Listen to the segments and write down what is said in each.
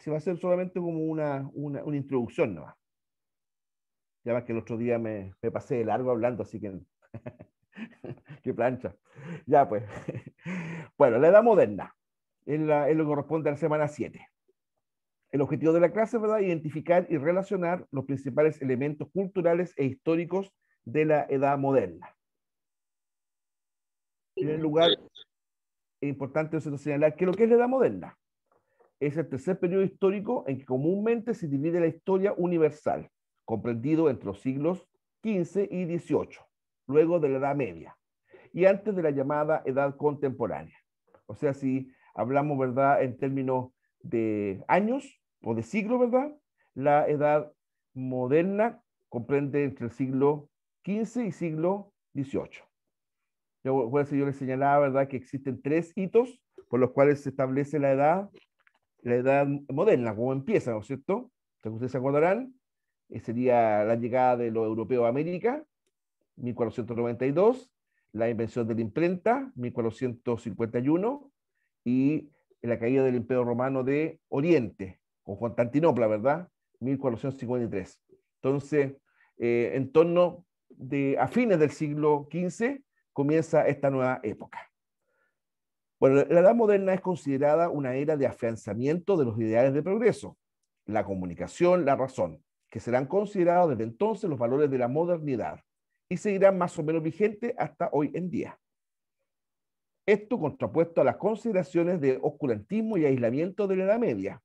se va a ser solamente como una, una, una introducción ¿no? Ya más que el otro día me, me pasé de largo hablando, así que qué plancha. Ya pues. bueno, la edad moderna es, lo que corresponde a la semana 7. El objetivo de la clase es identificar y relacionar los principales elementos culturales e históricos de la edad moderna. En el lugar, es importante señalar que lo que es la edad moderna es el tercer periodo histórico en que comúnmente se divide la historia universal, comprendido entre los siglos XV y XVIII, luego de la Edad Media, y antes de la llamada Edad Contemporánea. O sea, si hablamos, ¿verdad?, en términos de años o de siglo, ¿verdad? La Edad Moderna comprende entre el siglo XV y siglo XVIII. Yo, yo les señalaba, ¿verdad?, que existen tres hitos por los cuales se establece la edad la edad moderna, como empieza, ¿no es cierto? ustedes se acordarán, sería la llegada de los europeos a América, 1492, la invención de la imprenta, 1451, y la caída del Imperio Romano de Oriente, con Constantinopla, ¿verdad? 1453. Entonces, eh, en torno de, a fines del siglo XV comienza esta nueva época. Bueno, la edad moderna es considerada una era de afianzamiento de los ideales de progreso, la comunicación, la razón, que serán considerados desde entonces los valores de la modernidad y seguirán más o menos vigentes hasta hoy en día. Esto contrapuesto a las consideraciones de oscurantismo y aislamiento de la Edad Media,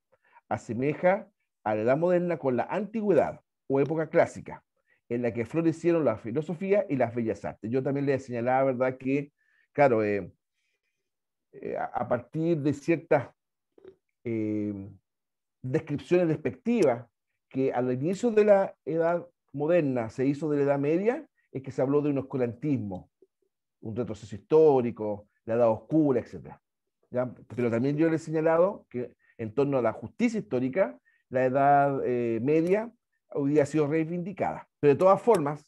asemeja a la Edad Moderna con la Antigüedad o época clásica, en la que florecieron la filosofía y las bellas artes. Yo también le señalaba, ¿verdad?, que, claro, eh, eh, a partir de ciertas eh, descripciones despectivas que al inicio de la edad moderna se hizo de la edad media, es que se habló de un oscurantismo, un retroceso histórico, la edad oscura, etc. Pero también yo le he señalado que en torno a la justicia histórica, la edad eh, media hubiera sido reivindicada. Pero de todas formas,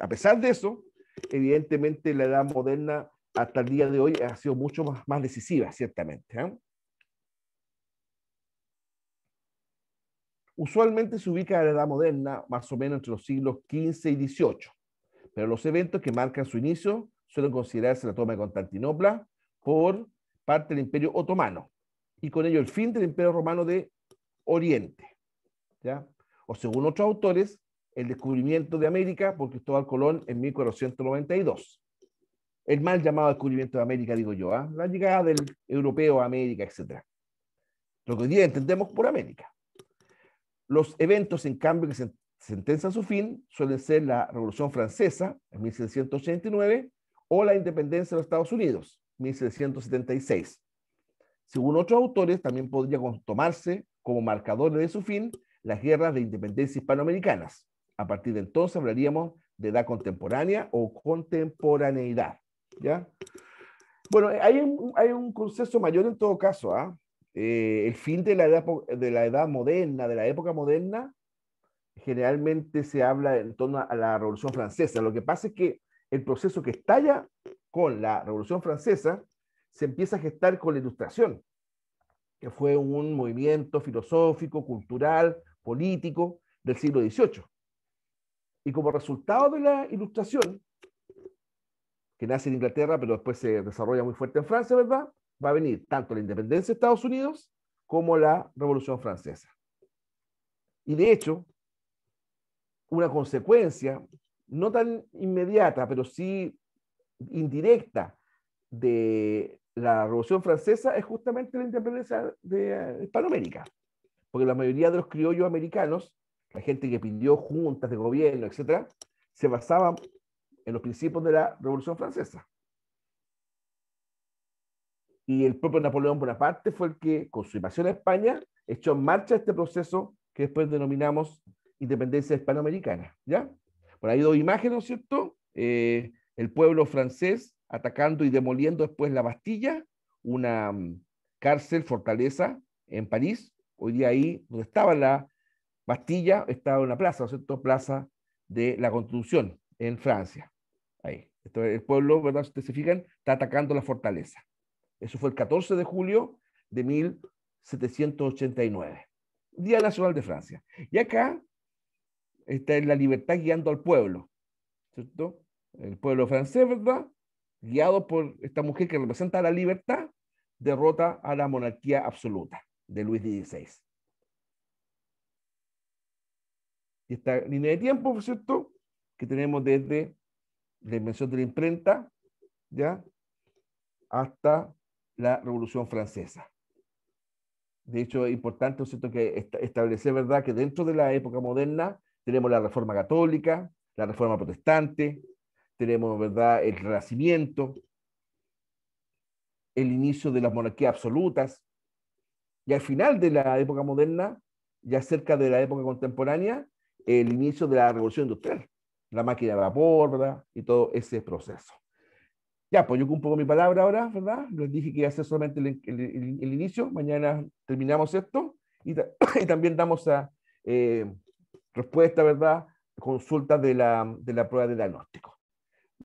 a pesar de eso, evidentemente la edad moderna hasta el día de hoy ha sido mucho más, más decisiva, ciertamente. ¿eh? Usualmente se ubica la Edad Moderna más o menos entre los siglos XV y XVIII, pero los eventos que marcan su inicio suelen considerarse la toma de Constantinopla por parte del Imperio Otomano y con ello el fin del Imperio Romano de Oriente. ¿ya? O según otros autores, el descubrimiento de América por Cristóbal Colón en 1492 el mal llamado descubrimiento de América, digo yo, ¿ah? la llegada del europeo a América, etc. Lo que hoy día entendemos por América. Los eventos, en cambio, que se sentencian su fin suelen ser la Revolución Francesa, en 1789, o la independencia de los Estados Unidos, 1776. Según otros autores, también podría tomarse como marcadores de su fin las guerras de independencia hispanoamericanas. A partir de entonces hablaríamos de edad contemporánea o contemporaneidad. ¿ya? Bueno, hay un, hay un consenso mayor en todo caso, ¿ah? eh, el fin de la, edad, de la edad moderna, de la época moderna, generalmente se habla en torno a la Revolución Francesa. Lo que pasa es que el proceso que estalla con la Revolución Francesa se empieza a gestar con la Ilustración, que fue un movimiento filosófico, cultural, político del siglo XVIII. Y como resultado de la Ilustración, que nace en Inglaterra, pero después se desarrolla muy fuerte en Francia, ¿verdad? Va a venir tanto la independencia de Estados Unidos como la Revolución Francesa. Y de hecho, una consecuencia, no tan inmediata, pero sí indirecta de la Revolución Francesa es justamente la independencia de Hispanoamérica, porque la mayoría de los criollos americanos, la gente que pidió juntas de gobierno, etcétera, se basaban en los principios de la Revolución Francesa. Y el propio Napoleón Bonaparte fue el que, con su invasión a España, echó en marcha este proceso que después denominamos independencia hispanoamericana. ¿ya? Por ahí dos imágenes, ¿no es cierto? Eh, el pueblo francés atacando y demoliendo después la Bastilla, una mm, cárcel, fortaleza en París. Hoy día ahí, donde estaba la Bastilla, estaba una plaza, ¿no es cierto? Plaza de la Constitución en Francia. Ahí. Esto, el pueblo, ¿verdad? Si ustedes se fijan, está atacando la fortaleza. Eso fue el 14 de julio de 1789. Día Nacional de Francia. Y acá está la libertad guiando al pueblo, ¿cierto? El pueblo francés, ¿verdad? Guiado por esta mujer que representa la libertad, derrota a la monarquía absoluta de Luis XVI. Y esta línea de tiempo, ¿cierto? Que tenemos desde la invención de la imprenta, ¿ya? Hasta la Revolución Francesa. De hecho, es importante, que establecer, ¿verdad?, que dentro de la época moderna tenemos la Reforma Católica, la Reforma Protestante, tenemos, ¿verdad?, el Renacimiento, el inicio de las monarquías absolutas, y al final de la época moderna, ya cerca de la época contemporánea, el inicio de la Revolución Industrial la máquina de vapor, ¿verdad? Y todo ese proceso. Ya, pues yo cumplo con mi palabra ahora, ¿verdad? Les dije que iba a ser solamente el, inicio, mañana terminamos esto y, también damos eh, respuesta, ¿verdad? Consulta de la, de la prueba de diagnóstico.